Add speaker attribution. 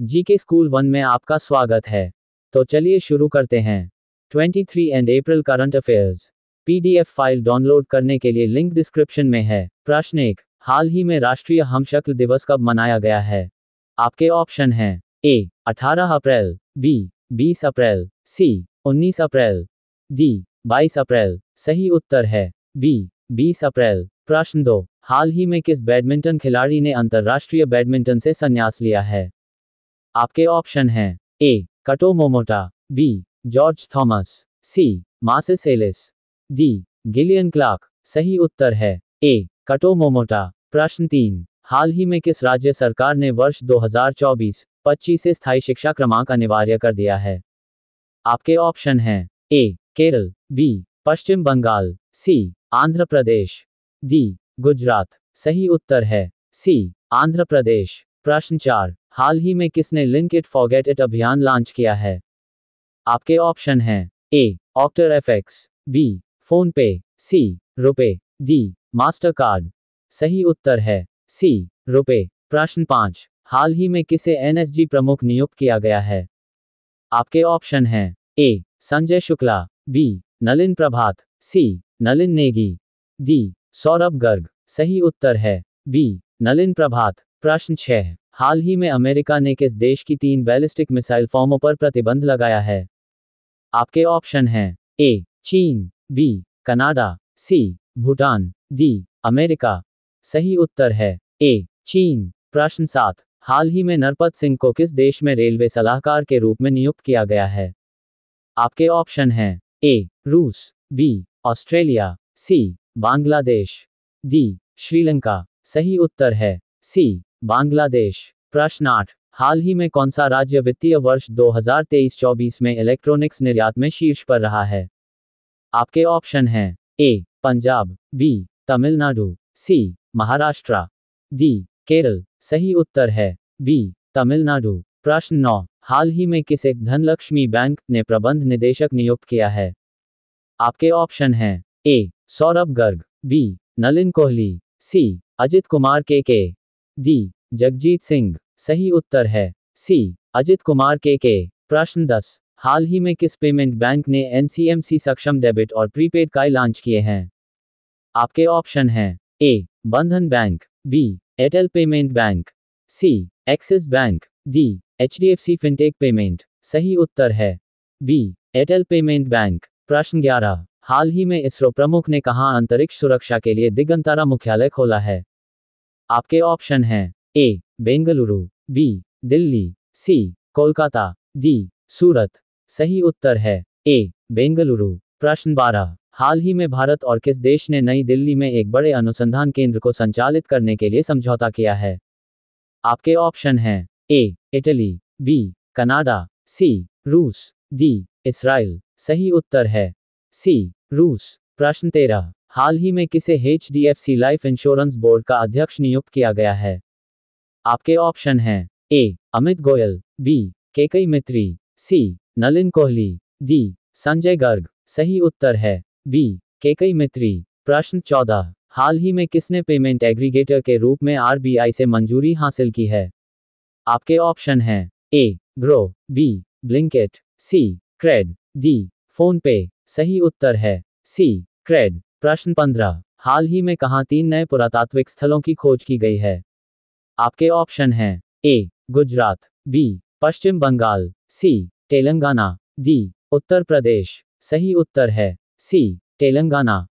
Speaker 1: जी के school one में आपका स्वागत है तो चलिए शुरू करते हैं 23 एंड April current affairs PDF file download करने के लिए लिंक डिस्क्रिप्शन में है प्रश्न एक हाल ही में राष्ट्रीय हमशक्ल दिवस कब मनाया गया है आपके ऑप्शन हैं ए 18 अप्रैल बी 20 अप्रैल सी 19 अप्रैल डी 22 अप्रैल सही उत्तर है बी 20 अप्रैल प्रश्न दो हाल ही में किस बैडमिंटन खिलाड़ी ने अंतर्राष्ट्रीय बैडमिंटन से संन्यास लिया है आपके ऑप्शन हैं A Kento Momota B George Thomas C मासिस एलिस डी गिलियन क्लार्क सही उत्तर है ए कटो मोमोटा प्रश्न तीन हाल ही में किस राज्य सरकार ने वर्ष 2024-25 से स्थायी शिक्षा क्रमांक अनिवार्य कर दिया है आपके ऑप्शन हैं A Kerala B Paschim Bengal C Andhra Pradesh D Gujarat सही उत्तर है सी आंध्र प्रदेश प्रश्न चार हाल ही में किसने लिंक इट फॉरगेट इट अभियान लॉन्च किया है आपके ऑप्शन हैं A Octa FX B PhonePe C RuPay D Mastercard सही उत्तर है सी रुपे प्रश्न पाँच हाल ही में किसे एनएसजी प्रमुख नियुक्त किया गया है आपके ऑप्शन हैं A Sanjay Shukla B Nalin Prabhat C Nalin Negi D Saurabh Garg सही उत्तर है बी नलिन प्रभात प्रश्न छह हाल ही में अमेरिका ने किस देश की तीन बैलिस्टिक मिसाइल फॉर्मों पर प्रतिबंध लगाया है आपके ऑप्शन हैं ए चीन B Canada C Bhutan D America सही उत्तर है ए चीन प्रश्न सात हाल ही में नरपत सिंह को किस देश में रेलवे सलाहकार के रूप में नियुक्त किया गया है आपके ऑप्शन हैं ए रूस B Australia C Bangladesh D Sri Lanka सही उत्तर है सी बांग्लादेश प्रश्न आठ हाल ही में कौन सा राज्य वित्तीय वर्ष 2023-24 में इलेक्ट्रॉनिक्स निर्यात में शीर्ष पर रहा है आपके ऑप्शन हैं A Punjab B Tamil Nadu C Maharashtra D Kerala सही उत्तर है बी तमिलनाडु प्रश्न नौ हाल ही में किसे धनलक्ष्मी बैंक ने प्रबंध निदेशक नियुक्त किया है आपके ऑप्शन हैं A Saurabh Garg B Nalin Kohli C Ajit Kumar के के डी जगजीत सिंह सही उत्तर है सी अजित कुमार के के प्रश्न दस हाल ही में किस पेमेंट बैंक ने एनसीएमसी सक्षम डेबिट और प्रीपेड का लॉन्च किए हैं आपके ऑप्शन हैं A Bandhan bank B Airtel payment bank C Axis bank D H D F C fintech payment सही उत्तर है बी एयरटेल पेमेंट बैंक प्रश्न ग्यारह हाल ही में इसरो प्रमुख ने कहा अंतरिक्ष सुरक्षा के लिए दिगंतारा मुख्यालय खोला है आपके ऑप्शन हैं A Bengaluru B Delhi C Kolkata D Surat सही उत्तर है ए बेंगलुरु प्रश्न बारह हाल ही में भारत और किस देश ने नई दिल्ली में एक बड़े अनुसंधान केंद्र को संचालित करने के लिए समझौता किया है आपके ऑप्शन हैं A Italy B Canada C रूस डी इसराइल सही उत्तर है सी रूस प्रश्न तेरह हाल ही में किसे H D F C life insurance board का अध्यक्ष नियुक्त किया गया है आपके ऑप्शन हैं ए अमित गोयल बी कई मित्री सी नलिन कोहली डी संजय गर्ग सही उत्तर है बी के कई मित्री प्रश्न चौदह हाल ही में किसने पेमेंट एग्रीगेटर के रूप में आर से मंजूरी हासिल की है आपके ऑप्शन हैं A Groww B Blinkit C CRED D PhonePe सही उत्तर है सी क्रेड प्रश्न पंद्रह हाल ही में कहा तीन नए पुरातात्विक स्थलों की खोज की गई है आपके ऑप्शन हैं A Gujarat B Paschim Bengal C Telangana D Uttar Pradesh सही उत्तर है सी तेलंगाना